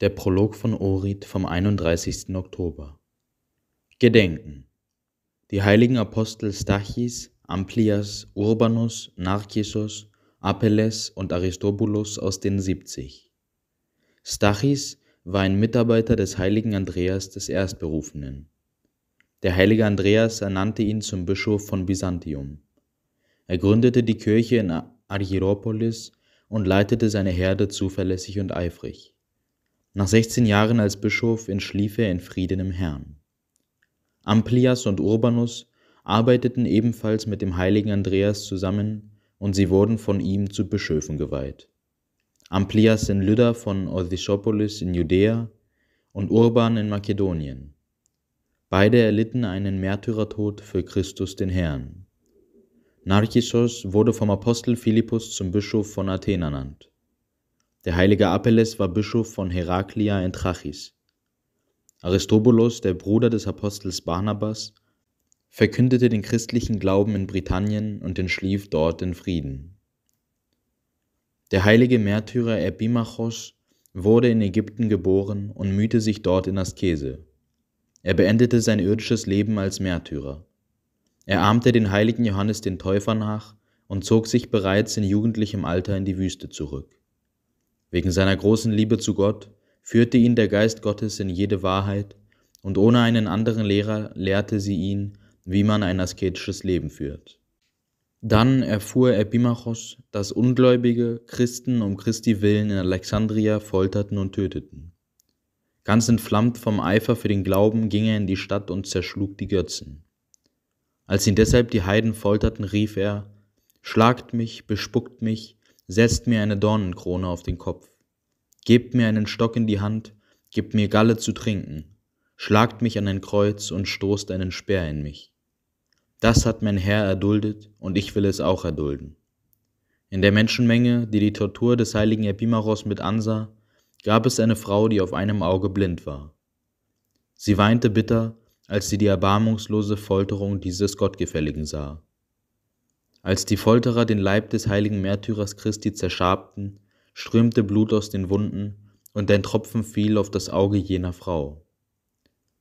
Der Prolog von Orit vom 31. Oktober. Gedenken. Die heiligen Apostel Stachis, Amplias, Urbanus, Narcissus, Apelles und Aristobulus aus den 70. Stachis war ein Mitarbeiter des heiligen Andreas des Erstberufenen. Der heilige Andreas ernannte ihn zum Bischof von Byzantium. Er gründete die Kirche in Argyropolis und leitete seine Herde zuverlässig und eifrig. Nach 16 Jahren als Bischof entschlief er in Frieden im Herrn. Amplias und Urbanus arbeiteten ebenfalls mit dem heiligen Andreas zusammen und sie wurden von ihm zu Bischöfen geweiht. Amplias in Lydda von Orthischopolis in Judäa und Urban in Makedonien. Beide erlitten einen Märtyrertod für Christus den Herrn. Narchissos wurde vom Apostel Philippus zum Bischof von Athen ernannt. Der heilige Apelles war Bischof von Heraklia in Trachis. Aristobulus, der Bruder des Apostels Barnabas, verkündete den christlichen Glauben in Britannien und entschlief dort in Frieden. Der heilige Märtyrer Epimachos wurde in Ägypten geboren und mühte sich dort in Askese. Er beendete sein irdisches Leben als Märtyrer. Er ahmte den heiligen Johannes den Täufer nach und zog sich bereits in jugendlichem Alter in die Wüste zurück. Wegen seiner großen Liebe zu Gott führte ihn der Geist Gottes in jede Wahrheit, und ohne einen anderen Lehrer lehrte sie ihn, wie man ein asketisches Leben führt. Dann erfuhr Epimachos, dass Ungläubige Christen um Christi willen in Alexandria folterten und töteten. Ganz entflammt vom Eifer für den Glauben ging er in die Stadt und zerschlug die Götzen. Als ihn deshalb die Heiden folterten, rief er, Schlagt mich, bespuckt mich, setzt mir eine Dornenkrone auf den Kopf, gebt mir einen Stock in die Hand, gebt mir Galle zu trinken, schlagt mich an ein Kreuz und stoßt einen Speer in mich. Das hat mein Herr erduldet, und ich will es auch erdulden. In der Menschenmenge, die die Tortur des heiligen Epimaros mit ansah, gab es eine Frau, die auf einem Auge blind war. Sie weinte bitter, als sie die erbarmungslose Folterung dieses Gottgefälligen sah. Als die Folterer den Leib des heiligen Märtyrers Christi zerschabten, strömte Blut aus den Wunden, und ein Tropfen fiel auf das Auge jener Frau.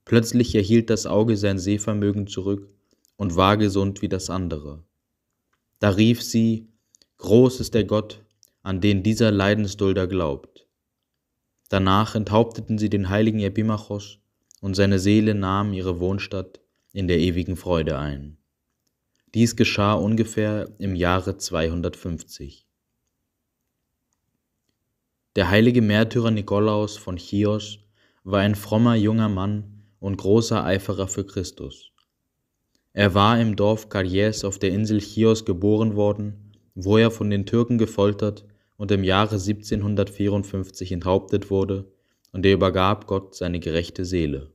Plötzlich erhielt das Auge sein Sehvermögen zurück und war gesund wie das andere. Da rief sie, Groß ist der Gott, an den dieser Leidensdulder glaubt. Danach enthaupteten sie den heiligen Epimachos, und seine Seele nahm ihre Wohnstatt in der ewigen Freude ein. Dies geschah ungefähr im Jahre 250. Der heilige Märtyrer Nikolaus von Chios war ein frommer junger Mann und großer Eiferer für Christus. Er war im Dorf Karies auf der Insel Chios geboren worden, wo er von den Türken gefoltert und im Jahre 1754 enthauptet wurde, und er übergab Gott seine gerechte Seele.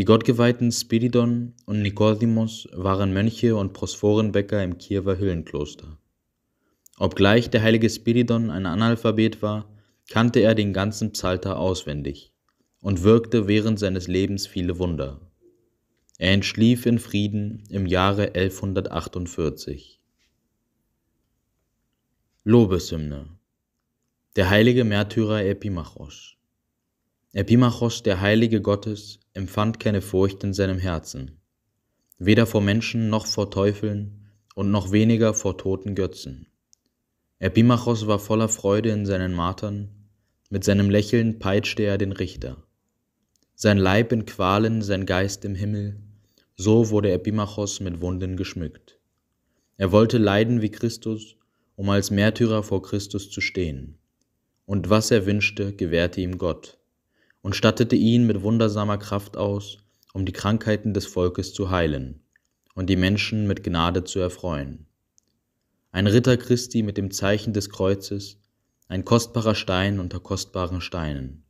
Die gottgeweihten Spiridon und Nikodimos waren Mönche und Prosphorenbäcker im Kiewer Hüllenkloster. Obgleich der heilige Spiridon ein Analphabet war, kannte er den ganzen Psalter auswendig und wirkte während seines Lebens viele Wunder. Er entschlief in Frieden im Jahre 1148. Lobeshymne Der heilige Märtyrer Epimachos Epimachos, der Heilige Gottes, empfand keine Furcht in seinem Herzen, weder vor Menschen noch vor Teufeln und noch weniger vor toten Götzen. Epimachos war voller Freude in seinen Martern, mit seinem Lächeln peitschte er den Richter. Sein Leib in Qualen, sein Geist im Himmel, so wurde Epimachos mit Wunden geschmückt. Er wollte leiden wie Christus, um als Märtyrer vor Christus zu stehen. Und was er wünschte, gewährte ihm Gott und stattete ihn mit wundersamer Kraft aus, um die Krankheiten des Volkes zu heilen und die Menschen mit Gnade zu erfreuen. Ein Ritter Christi mit dem Zeichen des Kreuzes, ein kostbarer Stein unter kostbaren Steinen.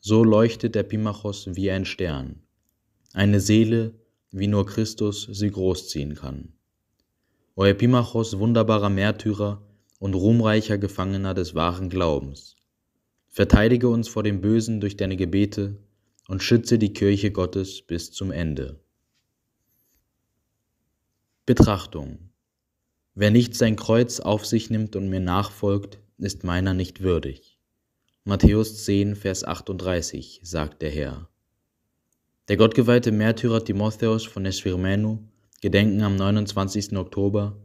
So leuchtet der Pimachos wie ein Stern, eine Seele, wie nur Christus sie großziehen kann. Euer Pimachos, wunderbarer Märtyrer und ruhmreicher Gefangener des wahren Glaubens, Verteidige uns vor dem Bösen durch deine Gebete und schütze die Kirche Gottes bis zum Ende. Betrachtung. Wer nicht sein Kreuz auf sich nimmt und mir nachfolgt, ist meiner nicht würdig. Matthäus 10, Vers 38 sagt der Herr. Der gottgeweihte Märtyrer Timotheus von Esvirmenu, gedenken am 29. Oktober,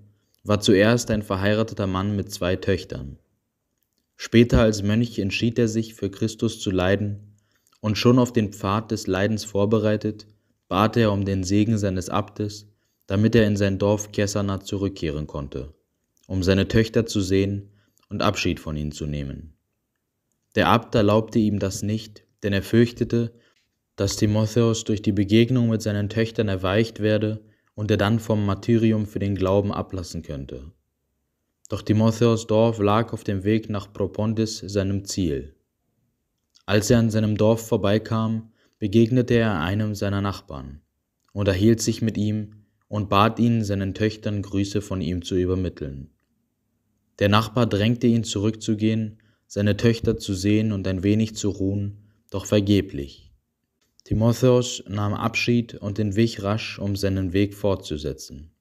war zuerst ein verheirateter Mann mit zwei Töchtern. Später als Mönch entschied er sich, für Christus zu leiden, und schon auf den Pfad des Leidens vorbereitet, bat er um den Segen seines Abtes, damit er in sein Dorf Kessana zurückkehren konnte, um seine Töchter zu sehen und Abschied von ihnen zu nehmen. Der Abt erlaubte ihm das nicht, denn er fürchtete, dass Timotheus durch die Begegnung mit seinen Töchtern erweicht werde und er dann vom Martyrium für den Glauben ablassen könnte. Doch Timotheos Dorf lag auf dem Weg nach Propontis, seinem Ziel. Als er an seinem Dorf vorbeikam, begegnete er einem seiner Nachbarn, unterhielt sich mit ihm und bat ihn, seinen Töchtern Grüße von ihm zu übermitteln. Der Nachbar drängte ihn zurückzugehen, seine Töchter zu sehen und ein wenig zu ruhen, doch vergeblich. Timotheus nahm Abschied und entwich rasch, um seinen Weg fortzusetzen.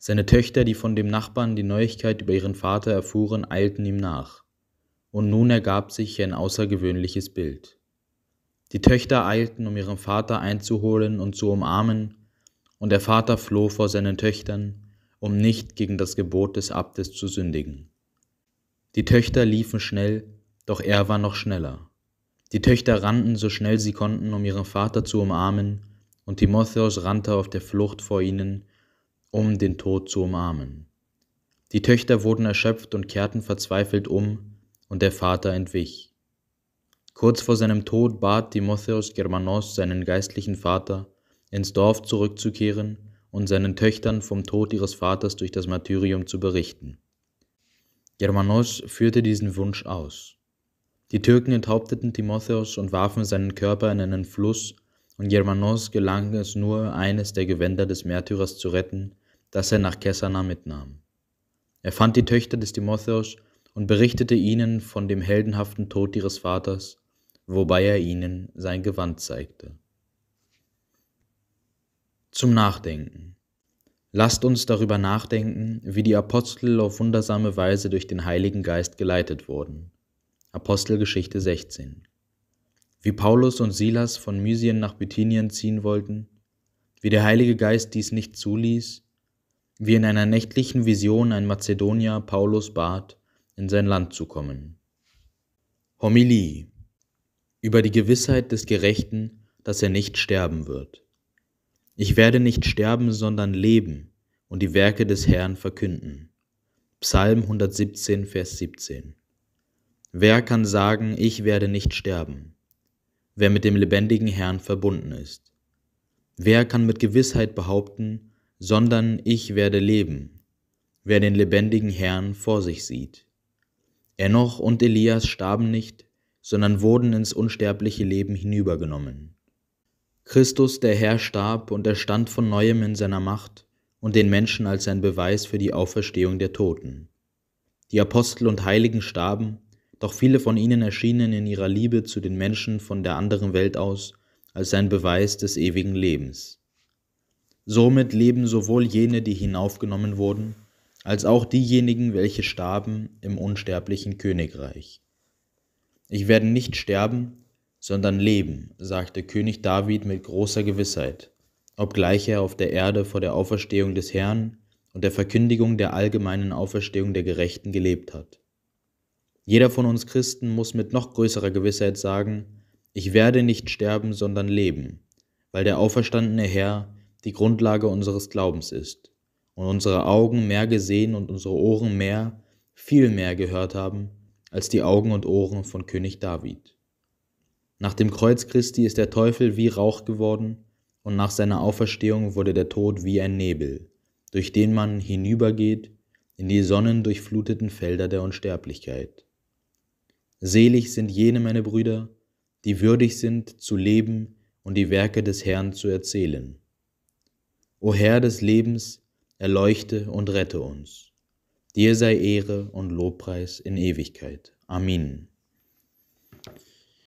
Seine Töchter, die von dem Nachbarn die Neuigkeit über ihren Vater erfuhren, eilten ihm nach. Und nun ergab sich ein außergewöhnliches Bild. Die Töchter eilten, um ihren Vater einzuholen und zu umarmen, und der Vater floh vor seinen Töchtern, um nicht gegen das Gebot des Abtes zu sündigen. Die Töchter liefen schnell, doch er war noch schneller. Die Töchter rannten so schnell sie konnten, um ihren Vater zu umarmen, und Timotheus rannte auf der Flucht vor ihnen, um den Tod zu umarmen. Die Töchter wurden erschöpft und kehrten verzweifelt um, und der Vater entwich. Kurz vor seinem Tod bat Timotheus Germanos seinen geistlichen Vater, ins Dorf zurückzukehren und seinen Töchtern vom Tod ihres Vaters durch das Martyrium zu berichten. Germanos führte diesen Wunsch aus. Die Türken enthaupteten Timotheus und warfen seinen Körper in einen Fluss, und Germanos gelang es nur, eines der Gewänder des Märtyrers zu retten, das er nach Kessana mitnahm. Er fand die Töchter des Timotheus und berichtete ihnen von dem heldenhaften Tod ihres Vaters, wobei er ihnen sein Gewand zeigte. Zum Nachdenken. Lasst uns darüber nachdenken, wie die Apostel auf wundersame Weise durch den Heiligen Geist geleitet wurden. Apostelgeschichte 16 wie Paulus und Silas von Mysien nach Bithynien ziehen wollten, wie der Heilige Geist dies nicht zuließ, wie in einer nächtlichen Vision ein Mazedonier Paulus bat, in sein Land zu kommen. Homilie über die Gewissheit des Gerechten, dass er nicht sterben wird. Ich werde nicht sterben, sondern leben und die Werke des Herrn verkünden. Psalm 117, Vers 17. Wer kann sagen, ich werde nicht sterben? wer mit dem lebendigen Herrn verbunden ist. Wer kann mit Gewissheit behaupten, sondern ich werde leben, wer den lebendigen Herrn vor sich sieht. Enoch und Elias starben nicht, sondern wurden ins unsterbliche Leben hinübergenommen. Christus der Herr starb und er stand von neuem in seiner Macht und den Menschen als sein Beweis für die Auferstehung der Toten. Die Apostel und Heiligen starben, doch viele von ihnen erschienen in ihrer Liebe zu den Menschen von der anderen Welt aus als ein Beweis des ewigen Lebens. Somit leben sowohl jene, die hinaufgenommen wurden, als auch diejenigen, welche starben im unsterblichen Königreich. Ich werde nicht sterben, sondern leben, sagte König David mit großer Gewissheit, obgleich er auf der Erde vor der Auferstehung des Herrn und der Verkündigung der allgemeinen Auferstehung der Gerechten gelebt hat. Jeder von uns Christen muss mit noch größerer Gewissheit sagen, ich werde nicht sterben, sondern leben, weil der auferstandene Herr die Grundlage unseres Glaubens ist und unsere Augen mehr gesehen und unsere Ohren mehr, viel mehr gehört haben als die Augen und Ohren von König David. Nach dem Kreuz Christi ist der Teufel wie Rauch geworden und nach seiner Auferstehung wurde der Tod wie ein Nebel, durch den man hinübergeht in die sonnendurchfluteten Felder der Unsterblichkeit. Selig sind jene, meine Brüder, die würdig sind zu leben und die Werke des Herrn zu erzählen. O Herr des Lebens, erleuchte und rette uns. Dir sei Ehre und Lobpreis in Ewigkeit. Amen.